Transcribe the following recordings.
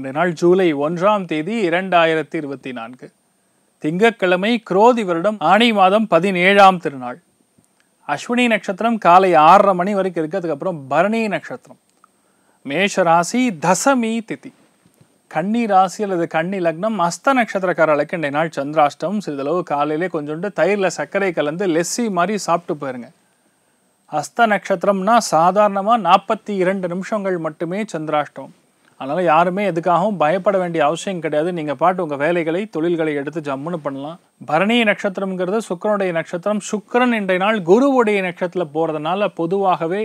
இந்த நாள் ஜூலை ஒன்றாம் தேதி இரண்டாயிரத்தி இருபத்தி நான்கு திங்கட்கிழமை குரோதி வருடம் ஆணி மாதம் பதினேழாம் திருநாள் அஸ்வினி நட்சத்திரம் காலை ஆறரை மணி வரைக்கும் இருக்குது அதுக்கப்புறம் பரணி நட்சத்திரம் மேஷ ராசி தசமி திதி கன்னி ராசி அல்லது கன்னி லக்னம் அஸ்த நட்சத்திரக்காரர்களுக்கு இன்றைய நாள் சந்திராஷ்டம் சிறிதளவு காலையிலே கொஞ்சோண்டு தயிரில் சர்க்கரை கலந்து லெஸ்ஸி மாதிரி சாப்பிட்டு போயிருங்க அஸ்த நட்சத்திரம்னா சாதாரணமாக நாற்பத்தி இரண்டு நிமிஷங்கள் மட்டுமே சந்திராஷ்டம் அதனால் யாருமே எதுக்காகவும் பயப்பட வேண்டிய அவசியம் கிடையாது நீங்கள் பாட்டு உங்கள் வேலைகளை தொழில்களை எடுத்து ஜம்முன்னு பண்ணலாம் பரணி நட்சத்திரம்ங்கிறது சுக்கரனுடைய நட்சத்திரம் சுக்கரன் இன்றைய நாள் குருவுடைய நட்சத்திரத்தில் போகிறதுனால பொதுவாகவே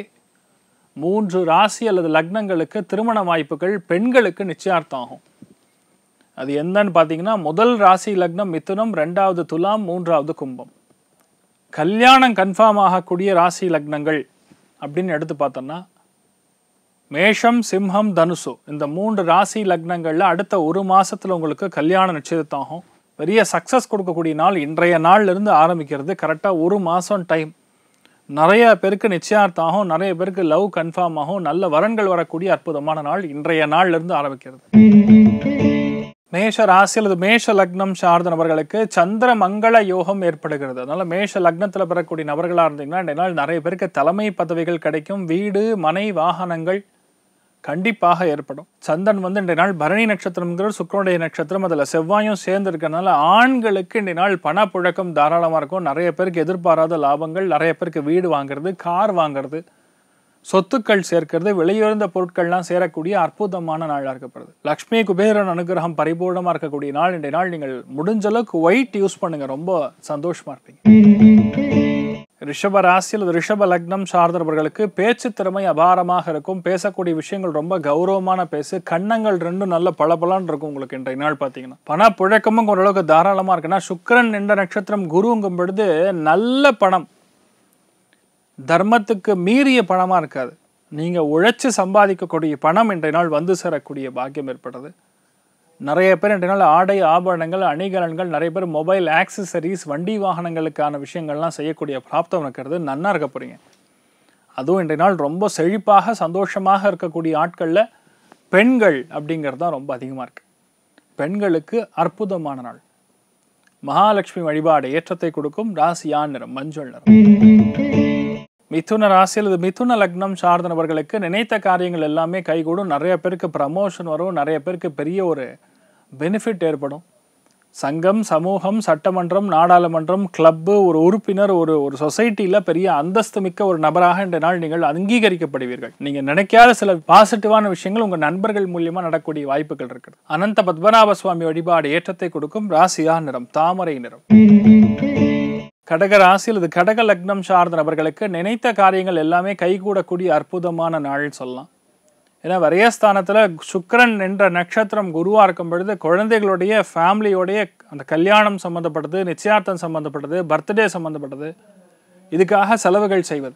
மூன்று ராசி அல்லது லக்னங்களுக்கு திருமண வாய்ப்புகள் பெண்களுக்கு நிச்சயார்த்தம் ஆகும் அது என்னன்னு பார்த்தீங்கன்னா முதல் ராசி லக்னம் மிதுனம் ரெண்டாவது துலாம் மூன்றாவது கும்பம் கல்யாணம் கன்ஃபார்ம் ஆகக்கூடிய ராசி லக்னங்கள் அப்படின்னு எடுத்து பார்த்தோம்னா மேஷம் சிம்ஹம் தனுசு இந்த மூன்று ராசி லக்னங்களில் அடுத்த ஒரு மாதத்தில் உங்களுக்கு கல்யாண நிச்சயத்தாகும் பெரிய சக்ஸஸ் கொடுக்கக்கூடிய நாள் இன்றைய நாள்லேருந்து ஆரம்பிக்கிறது கரெக்டாக ஒரு மாதம் டைம் நிறைய பேருக்கு நிச்சயார்த்தாகும் நிறைய பேருக்கு லவ் கன்ஃபார்ம் ஆகும் நல்ல வரன்கள் வரக்கூடிய அற்புதமான நாள் இன்றைய நாள்லேருந்து ஆரம்பிக்கிறது மேஷ ராசி அல்லது மேஷ லக்னம் சார்ந்த நபர்களுக்கு சந்திர மங்கள யோகம் ஏற்படுகிறது அதனால மேஷ லக்னத்தில் பெறக்கூடிய நபர்களாக இருந்தீங்கன்னா இந்த நாள் நிறைய பேருக்கு தலைமை பதவிகள் கிடைக்கும் வீடு மனை வாகனங்கள் கண்டிப்பாக ஏற்படும் சந்தன் வந்து இன்றைய நாள் பரணி நட்சத்திரம்ங்கிற சுக்கரனுடைய நட்சத்திரம் அதில் செவ்வாயும் சேர்ந்து இருக்கிறனால ஆண்களுக்கு இன்றைய நாள் பணப்புழக்கம் தாராளமாக இருக்கும் நிறைய பேருக்கு எதிர்பாராத லாபங்கள் நிறைய பேருக்கு வீடு வாங்குறது கார் வாங்குறது சொத்துக்கள் சேர்க்கிறது விலையுயர்ந்த பொருட்கள்லாம் சேரக்கூடிய அற்புதமான நாளாக இருக்கப்படுது லக்ஷ்மி குபேரன் அனுகிரகம் பரிபூர்ணமாக இருக்கக்கூடிய நாள் இன்றைய நாள் நீங்கள் முடிஞ்சளவுக்கு ஒயிட் யூஸ் பண்ணுங்கள் ரொம்ப சந்தோஷமாக இருப்பீங்க ரிஷப ராசியில் ரிஷப லக்னம் சார்ந்தவர்களுக்கு பேச்சு திறமை அபாரமாக இருக்கும் பேசக்கூடிய விஷயங்கள் ரொம்ப கௌரவமான பேசு கண்ணங்கள் ரெண்டும் நல்ல பளபலான் இருக்கும் உங்களுக்கு இன்றைய நாள் பார்த்தீங்கன்னா பண புழக்கமும் ஓரளவுக்கு தாராளமாக இருக்குன்னா சுக்கரன் என்ற நட்சத்திரம் குருங்கும் பொழுது நல்ல பணம் தர்மத்துக்கு மீறிய பணமாக இருக்காது நீங்கள் உழைச்சி சம்பாதிக்கக்கூடிய பணம் இன்றைய நாள் வந்து சேரக்கூடிய பாக்கியம் ஏற்படுறது நிறைய பேர் இன்றைய நாள் ஆடை ஆபரணங்கள் அணிகலன்கள் நிறைய பேர் மொபைல் ஆக்சசரிஸ் வண்டி வாகனங்களுக்கான விஷயங்கள்லாம் செய்யக்கூடிய பிராப்தம் இருக்கிறது நன்னா இருக்க போறீங்க அதுவும் இன்றைய நாள் ரொம்ப செழிப்பாக சந்தோஷமாக இருக்கக்கூடிய ஆட்களில் பெண்கள் அப்படிங்கிறது தான் ரொம்ப அதிகமாக இருக்குது பெண்களுக்கு அற்புதமான நாள் மகாலட்சுமி வழிபாடு ஏற்றத்தை கொடுக்கும் ராசி நிறம் மஞ்சள் நிறம் மிதுன ராசியில் இது மிதுன லக்னம் சார்ந்தவர்களுக்கு நினைத்த காரியங்கள் எல்லாமே கைகூடும் நிறைய பேருக்கு ப்ரமோஷன் வரும் நிறைய பேருக்கு பெரிய ஒரு பெனிஃபிட் ஏற்படும் சங்கம் சமூகம் சட்டமன்றம் நாடாளுமன்றம் கிளப்பு ஒரு உறுப்பினர் ஒரு ஒரு சொசைட்டியில் பெரிய அந்தஸ்து மிக்க ஒரு நபராக இந்த நாள் நீங்கள் அங்கீகரிக்கப்படுவீர்கள் நீங்கள் நினைக்காத சில பாசிட்டிவான விஷயங்கள் உங்கள் நண்பர்கள் மூலியமாக நடக்கூடிய வாய்ப்புகள் இருக்குது அனந்த பத்மநாப சுவாமி வழிபாடு ஏற்றத்தை கொடுக்கும் ராசியா நிறம் தாமரை நிறம் கடக ராசியில் இது கடக லக்னம் சார்ந்த நபர்களுக்கு நினைத்த காரியங்கள் எல்லாமே கைகூடக்கூடிய அற்புதமான நாள் சொல்லலாம் ஏன்னா வரையஸ்தானத்தில் சுக்கரன் என்ற நட்சத்திரம் குருவாக இருக்கும் பொழுது குழந்தைகளுடைய ஃபேமிலியோடைய அந்த கல்யாணம் சம்மந்தப்பட்டது நிச்சயார்த்தம் சம்மந்தப்பட்டது பர்த்டே சம்மந்தப்பட்டது இதுக்காக செலவுகள் செய்வது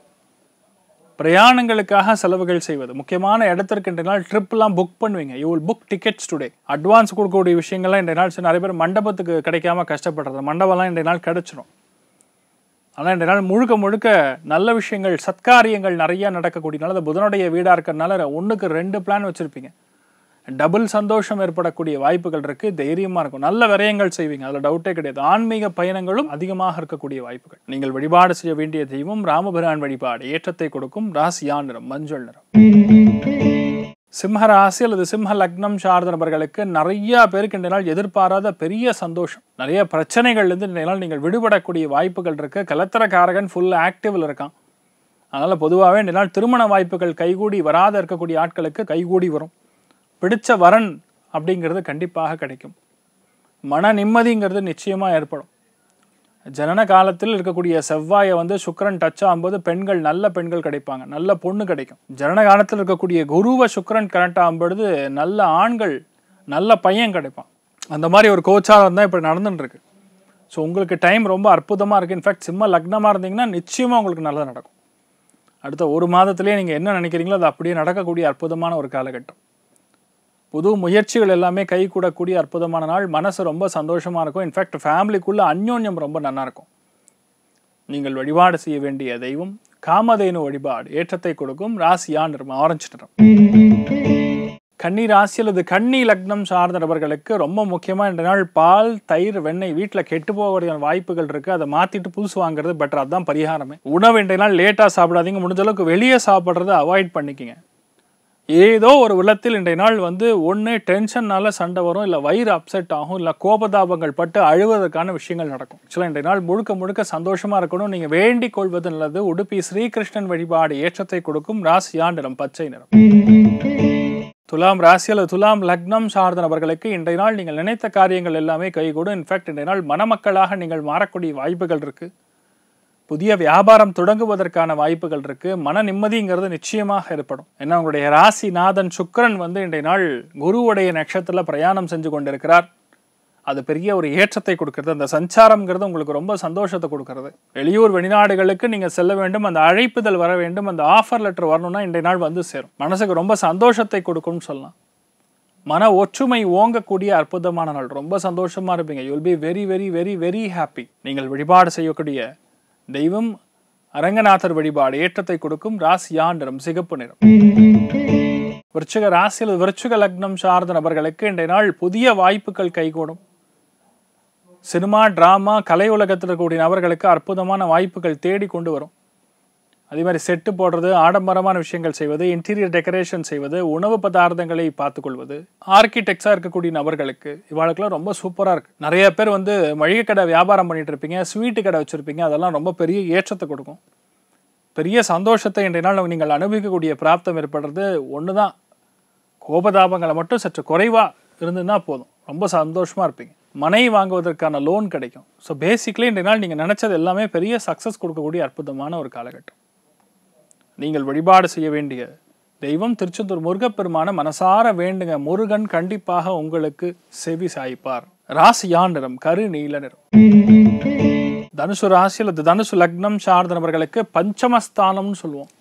பிரயாணங்களுக்காக செலவுகள் செய்வது முக்கியமான இடத்திற்கு இன்றைய நாள் ட்ரிப்லாம் புக் பண்ணுவீங்க you will book tickets today advance கொடுக்கக்கூடிய விஷயங்கள்லாம் இன்றைய நாள் நிறைய பேர் மண்டபத்துக்கு கிடைக்காம கஷ்டப்படுறது மண்டபம்லாம் இன்றைய நாள் கிடச்சிடும் ஆனால் இந்த நாள் முழுக்க முழுக்க நல்ல விஷயங்கள் சத்காரியங்கள் நிறையா நடக்கக்கூடியனால அந்த புதனுடைய வீடாக இருக்கிறதுனால ஒன்றுக்கு ரெண்டு பிளான் வச்சுருப்பீங்க டபுள் சந்தோஷம் ஏற்படக்கூடிய வாய்ப்புகள் இருக்குது தைரியமாக இருக்கும் நல்ல விரயங்கள் செய்வீங்க அதில் டவுட்டே கிடையாது ஆன்மீக பயணங்களும் அதிகமாக இருக்கக்கூடிய வாய்ப்புகள் நீங்கள் வழிபாடு செய்ய வேண்டிய தெய்வம் ராமபிரான் வழிபாடு ஏற்றத்தை கொடுக்கும் ராசியான் நிறம் மஞ்சள் நிறம் சிம்ம ராசி அல்லது சிம்ம லக்னம் சார்ந்த நபர்களுக்கு நிறையா பேருக்கு இந்த நாள் எதிர்பாராத பெரிய சந்தோஷம் நிறைய பிரச்சனைகள்லேருந்து இந்த நாள் நீங்கள் விடுபடக்கூடிய வாய்ப்புகள் இருக்குது கலத்திரக்காரகன் ஃபுல் ஆக்டிவில் இருக்கான் அதனால் பொதுவாகவே இந்த நாள் திருமண வாய்ப்புகள் கைகூடி வராத இருக்கக்கூடிய ஆட்களுக்கு கைகூடி வரும் பிடித்த வரன் அப்படிங்கிறது கண்டிப்பாக கிடைக்கும் மன நிம்மதிங்கிறது நிச்சயமாக ஏற்படும் ஜனன காலத்தில் இருக்கக்கூடிய செவ்வாயை வந்து சுக்கரன் டச் ஆகும்போது பெண்கள் நல்ல பெண்கள் கிடைப்பாங்க நல்ல பொண்ணு கிடைக்கும் ஜனன காலத்தில் இருக்கக்கூடிய குருவை சுக்கரன் கனெக்ட் ஆகும்பொழுது நல்ல ஆண்கள் நல்ல பையன் கிடைப்பான் அந்த மாதிரி ஒரு கோச்சாரம் தான் இப்போ நடந்துட்டுருக்கு ஸோ உங்களுக்கு டைம் ரொம்ப அற்புதமாக இருக்குது இன்ஃபேக்ட் சிம்ம லக்னமாக இருந்தீங்கன்னா நிச்சயமாக உங்களுக்கு நல்லதாக நடக்கும் அடுத்த ஒரு மாதத்துலேயே நீங்கள் என்ன நினைக்கிறீங்களோ அது அப்படியே நடக்கக்கூடிய அற்புதமான ஒரு காலகட்டம் புது முயற்சிகள் எல்லாமே கை கூடக்கூடிய அற்புதமான நாள் மனசு ரொம்ப சந்தோஷமாக இருக்கும் இன்ஃபேக்ட் ஃபேமிலிக்குள்ளே அந்யோன்யம் ரொம்ப இருக்கும் நீங்கள் வழிபாடு செய்ய வேண்டிய தெய்வம் காமதேனு வழிபாடு ஏற்றத்தை கொடுக்கும் ராசியா நிறம் ஆரஞ்சு நிறம் கன்னி ராசி அல்லது கன்னி லக்னம் சார்ந்த நபர்களுக்கு ரொம்ப முக்கியமாக இந்த நாள் பால் தயிர் வெண்ணெய் வீட்டில் கெட்டு போகக்கூடிய வாய்ப்புகள் இருக்குது அதை மாற்றிட்டு புதுசு வாங்குறது பெட்டர் அதுதான் பரிகாரமே உணவு இன்றைய நாள் லேட்டாக சாப்பிடாதீங்க முடிஞ்ச அளவுக்கு வெளியே சாப்பிட்றத அவாய்ட் பண்ணிக்கங்க ஏதோ ஒரு விளத்தில் இன்றைய நாள் வந்து ஒன்று டென்ஷன்னால் சண்டை வரும் இல்லை வயிறு அப்செட் ஆகும் இல்லை கோபதாபங்கள் பட்டு அழுவதற்கான விஷயங்கள் நடக்கும் ஆக்சுவலாக இன்றைய நாள் முழுக்க முழுக்க சந்தோஷமாக இருக்கணும் நீங்கள் வேண்டிக் கொள்வது நல்லது உடுப்பி ஸ்ரீகிருஷ்ணன் வழிபாடு ஏற்றத்தை கொடுக்கும் ராசியா நிறம் பச்சை நிறம் துலாம் ராசி அல்லது துலாம் லக்னம் சார்ந்த நபர்களுக்கு இன்றைய நாள் நீங்கள் நினைத்த காரியங்கள் எல்லாமே கைகூடும் இன்ஃபேக்ட் இன்றைய நாள் மணமக்களாக நீங்கள் மாறக்கூடிய வாய்ப்புகள் இருக்குது புதிய வியாபாரம் தொடங்குவதற்கான வாய்ப்புகள் இருக்கு மன நிம்மதிங்கிறது நிச்சயமாக ஏற்படும் ஏன்னா உங்களுடைய ராசிநாதன் சுக்கரன் வந்து இன்றைய நாள் குருவுடைய நட்சத்திரத்தில் பிரயாணம் செஞ்சு கொண்டிருக்கிறார் அது பெரிய ஒரு ஏற்றத்தை கொடுக்கறது அந்த சஞ்சாரம்ங்கிறது உங்களுக்கு ரொம்ப சந்தோஷத்தை கொடுக்கறது வெளியூர் வெளிநாடுகளுக்கு நீங்கள் செல்ல வேண்டும் அந்த அழைப்புதல் வர வேண்டும் அந்த ஆஃபர் லெட்டர் வரணும்னா இன்றைய நாள் வந்து சேரும் மனசுக்கு ரொம்ப சந்தோஷத்தை கொடுக்கும்னு சொல்லலாம் மன ஒற்றுமை ஓங்கக்கூடிய அற்புதமான நாள் ரொம்ப சந்தோஷமாக இருப்பீங்க you will be very very very very happy நீங்கள் வழிபாடு செய்யக்கூடிய தெய்வம் அரங்கநாதர் வழிபாடு ஏற்றத்தை கொடுக்கும் ராசியா நிறம் சிகப்பு நிறம் விருச்சக ராசியில் விருச்சக லக்னம் சார்ந்த நபர்களுக்கு இன்றைய நாள் புதிய வாய்ப்புகள் கைகூடும் சினிமா டிராமா கலை உலகத்தில் கூடிய நபர்களுக்கு அற்புதமான வாய்ப்புகள் தேடி கொண்டு வரும் அதே மாதிரி செட்டு போடுறது ஆடம்பரமான விஷயங்கள் செய்வது இன்டீரியர் டெக்கரேஷன் செய்வது உணவு பதார்த்தங்களை பார்த்துக்கொள்வது ஆர்கிடெக்டா இருக்கக்கூடிய நபர்களுக்கு இவாளுக்கெல்லாம் ரொம்ப சூப்பராக இருக்குது நிறைய பேர் வந்து மளிகை கடை வியாபாரம் பண்ணிட்டு இருப்பீங்க ஸ்வீட்டு கடை வச்சுருப்பீங்க அதெல்லாம் ரொம்ப பெரிய ஏற்றத்தை கொடுக்கும் பெரிய சந்தோஷத்தை இன்றைய நாள் நீங்கள் அனுபவிக்கக்கூடிய பிராப்தம் ஏற்படுறது ஒன்று தான் கோபதாபங்களை மட்டும் சற்று குறைவாக இருந்ததுன்னா போதும் ரொம்ப சந்தோஷமாக இருப்பீங்க மனை வாங்குவதற்கான லோன் கிடைக்கும் ஸோ பேசிக்கலி இன்றைய நாள் நீங்கள் நினச்சது எல்லாமே பெரிய சக்ஸஸ் கொடுக்கக்கூடிய அற்புதமான ஒரு காலகட்டம் நீங்கள் வழிபாடு செய்ய வேண்டிய தெய்வம் திருச்செந்தூர் முருகப்பெருமான மனசார வேண்டுங்க முருகன் கண்டிப்பாக உங்களுக்கு செவி சாய்ப்பார் ராசி யான் கரு நீல நிறம் தனுசு அல்லது தனுசு லக்னம் சார்ந்த நபர்களுக்கு பஞ்சமஸ்தானம்னு சொல்லுவோம்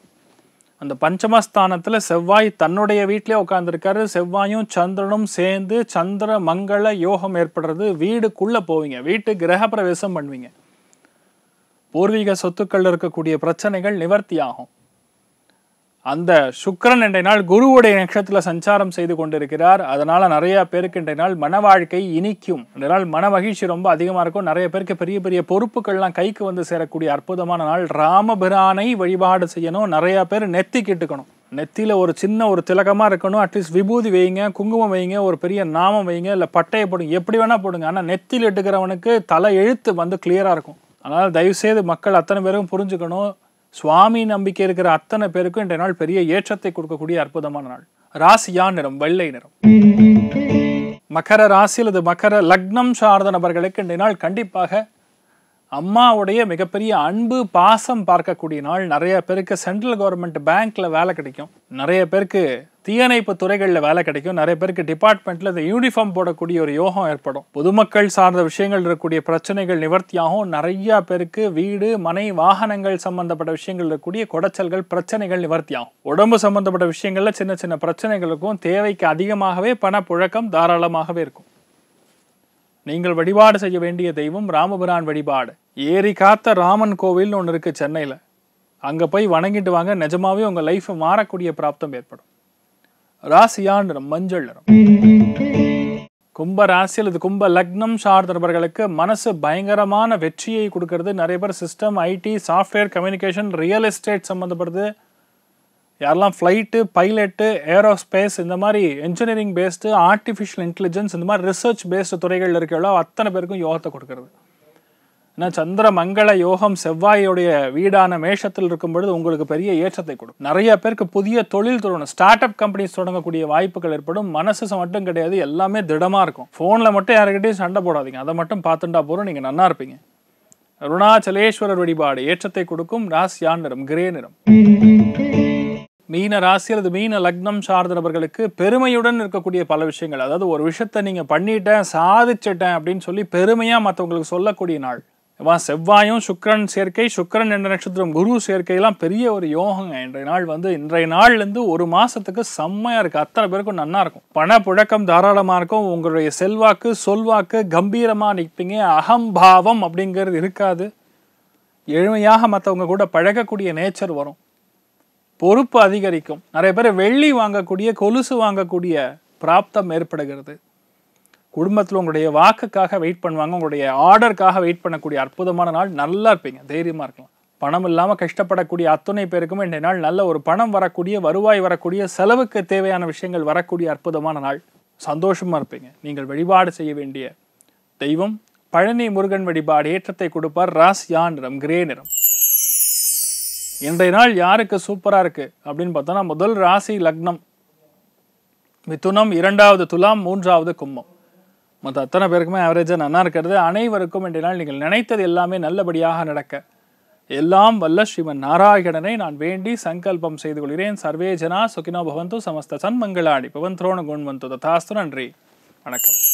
அந்த பஞ்சமஸ்தானத்துல செவ்வாய் தன்னுடைய வீட்டிலே உட்கார்ந்துருக்காரு செவ்வாயும் சந்திரனும் சேர்ந்து சந்திர மங்கள யோகம் ஏற்படுறது வீடுக்குள்ள போவீங்க வீட்டு கிரக பிரவேசம் பண்ணுவீங்க பூர்வீக சொத்துக்கள் இருக்கக்கூடிய பிரச்சனைகள் நிவர்த்தி ஆகும் அந்த சுக்கரன் இன்றைய நாள் குருவுடைய நட்சத்திரத்தில் சஞ்சாரம் செய்து கொண்டிருக்கிறார் அதனால் நிறைய பேருக்கு இன்றைய நாள் மன வாழ்க்கை இனிக்கும் இன்றைய நாள் மன மகிழ்ச்சி ரொம்ப அதிகமாக இருக்கும் நிறைய பேருக்கு பெரிய பெரிய பொறுப்புகள்லாம் கைக்கு வந்து சேரக்கூடிய அற்புதமான நாள் ராமபிரானை வழிபாடு செய்யணும் நிறைய பேர் கிட்டுக்கணும் நெத்தியில் ஒரு சின்ன ஒரு திலகமாக இருக்கணும் அட்லீஸ்ட் விபூதி வைங்க குங்குமம் வைங்க ஒரு பெரிய நாமம் வைங்க இல்லை பட்டையை போடுங்க எப்படி வேணால் போடுங்க ஆனால் நெத்தியில் இட்டுக்கிறவனுக்கு தலை எழுத்து வந்து கிளியராக இருக்கும் அதனால் தயவுசெய்து மக்கள் அத்தனை பேரும் புரிஞ்சுக்கணும் சுவாமி நம்பிக்கை இருக்கிற அத்தனை பேருக்கும் இன்றைய நாள் பெரிய ஏற்றத்தை கொடுக்கக்கூடிய அற்புதமான நாள் ராசியா நிறம் வெள்ளை நிறம் மகர ராசி அல்லது மகர லக்னம் சார்ந்த நபர்களுக்கு இன்றைய நாள் கண்டிப்பாக அம்மாவுடைய மிகப்பெரிய அன்பு பாசம் பார்க்கக்கூடிய நாள் நிறைய பேருக்கு சென்ட்ரல் கவர்மெண்ட் பேங்க்ல வேலை கிடைக்கும் நிறைய பேருக்கு தீயணைப்பு துறைகளில் வேலை கிடைக்கும் நிறைய பேருக்கு டிபார்ட்மெண்ட்டில் இந்த யூனிஃபார்ம் போடக்கூடிய ஒரு யோகம் ஏற்படும் பொதுமக்கள் சார்ந்த விஷயங்கள் இருக்கக்கூடிய பிரச்சனைகள் நிவர்த்தியாகும் நிறையா பேருக்கு வீடு மனை வாகனங்கள் சம்பந்தப்பட்ட விஷயங்கள் இருக்கக்கூடிய குடைச்சல்கள் பிரச்சனைகள் நிவர்த்தியாகும் உடம்பு சம்பந்தப்பட்ட விஷயங்களில் சின்ன சின்ன பிரச்சனைகளுக்கும் தேவைக்கு அதிகமாகவே பணப்புழக்கம் தாராளமாகவே இருக்கும் நீங்கள் வழிபாடு செய்ய வேண்டிய தெய்வம் ராமபுரான் வழிபாடு ஏரி காத்த ராமன் கோவில்னு ஒன்று இருக்குது சென்னையில் அங்கே போய் வணங்கிட்டு வாங்க நிஜமாவே உங்கள் லைஃப் மாறக்கூடிய பிராப்தம் ஏற்படும் ராசியான் நிறம் மஞ்சள் நிறம் கும்ப ராசி அல்லது கும்ப லக்னம் சார்ந்தவர்களுக்கு மனசு பயங்கரமான வெற்றியை கொடுக்கறது நிறைய பேர் system IT software communication real estate சம்மந்தப்படுது யாரெல்லாம் ஃப்ளைட்டு பைலட்டு ஏரோஸ்பேஸ் இந்த மாதிரி என்ஜினியரிங் பேஸ்டு ஆர்டிஃபிஷியல் இன்டெலிஜென்ஸ் இந்த மாதிரி ரிசர்ச் பேஸ்டு துறைகள் இருக்கிறவளோ அத்தனை பேருக்கும் யோகத்தை கொடுக்கறது ஏன்னா சந்திர மங்கள யோகம் செவ்வாயோடைய வீடான மேஷத்தில் இருக்கும் பொழுது உங்களுக்கு பெரிய ஏற்றத்தை கொடுக்கும் நிறைய பேருக்கு புதிய தொழில் தொடங்கும் ஸ்டார்ட் அப் கம்பெனிஸ் தொடங்கக்கூடிய வாய்ப்புகள் ஏற்படும் மனசு மட்டும் கிடையாது எல்லாமே திடமா இருக்கும் போன்ல மட்டும் யாருக்கிட்டையும் சண்டை போடாதீங்க அதை மட்டும் பார்த்துட்டா போறோம் நீங்க நல்லா இருப்பீங்க அருணாச்சலேஸ்வரர் வழிபாடு ஏற்றத்தை கொடுக்கும் ராசியான் நிறம் கிரே நிறம் மீன ராசி அல்லது மீன லக்னம் சார்ந்த நபர்களுக்கு பெருமையுடன் இருக்கக்கூடிய பல விஷயங்கள் அதாவது ஒரு விஷயத்தை நீங்க பண்ணிட்டேன் சாதிச்சிட்டேன் அப்படின்னு சொல்லி பெருமையா மற்றவங்களுக்கு சொல்லக்கூடிய நாள் செவ்வாயும் சுக்கரன் சேர்க்கை சுக்கரன் என்ற நட்சத்திரம் குரு சேர்க்கையெல்லாம் பெரிய ஒரு யோகங்க இன்றைய நாள் வந்து இன்றைய நாள்லேருந்து ஒரு மாதத்துக்கு செம்மையாக இருக்குது அத்தனை பேருக்கும் நல்லா இருக்கும் பண புழக்கம் தாராளமாக இருக்கும் உங்களுடைய செல்வாக்கு சொல்வாக்கு கம்பீரமாக நிற்பீங்க அகம்பாவம் அப்படிங்கிறது இருக்காது எளிமையாக மற்றவங்க கூட பழகக்கூடிய நேச்சர் வரும் பொறுப்பு அதிகரிக்கும் நிறைய பேர் வெள்ளி வாங்கக்கூடிய கொலுசு வாங்கக்கூடிய பிராப்தம் ஏற்படுகிறது குடும்பத்தில் உங்களுடைய வாக்குக்காக வெயிட் பண்ணுவாங்க உங்களுடைய ஆர்டருக்காக வெயிட் பண்ணக்கூடிய அற்புதமான நாள் நல்லா இருப்பீங்க தைரியமாக இருக்கலாம் பணம் இல்லாமல் கஷ்டப்படக்கூடிய அத்தனை பேருக்கும் இன்றைய நாள் நல்ல ஒரு பணம் வரக்கூடிய வருவாய் வரக்கூடிய செலவுக்கு தேவையான விஷயங்கள் வரக்கூடிய அற்புதமான நாள் சந்தோஷமாக இருப்பீங்க நீங்கள் வழிபாடு செய்ய வேண்டிய தெய்வம் பழனி முருகன் வழிபாடு ஏற்றத்தை கொடுப்பார் ராஸ் யா நிறம் கிரே நிறம் இன்றைய நாள் யாருக்கு சூப்பராக இருக்குது அப்படின்னு பார்த்தோன்னா முதல் ராசி லக்னம் மிதுனம் இரண்டாவது துலாம் மூன்றாவது கும்பம் மற்ற அத்தனை பேருக்குமே ஆவரேஜாக நல்லா இருக்கிறது அனைவருக்கும் என்றால் நீங்கள் நினைத்தது எல்லாமே நல்லபடியாக நடக்க எல்லாம் வல்ல ஸ்ரீமன் நாராயணனை நான் வேண்டி சங்கல்பம் செய்து கொள்கிறேன் சர்வே ஜனா சுகினோ பவந்தோ சமஸ்த சன்மங்களாடி பவன் துரோண குண்வந்தோ ததாஸ்து நன்றி வணக்கம்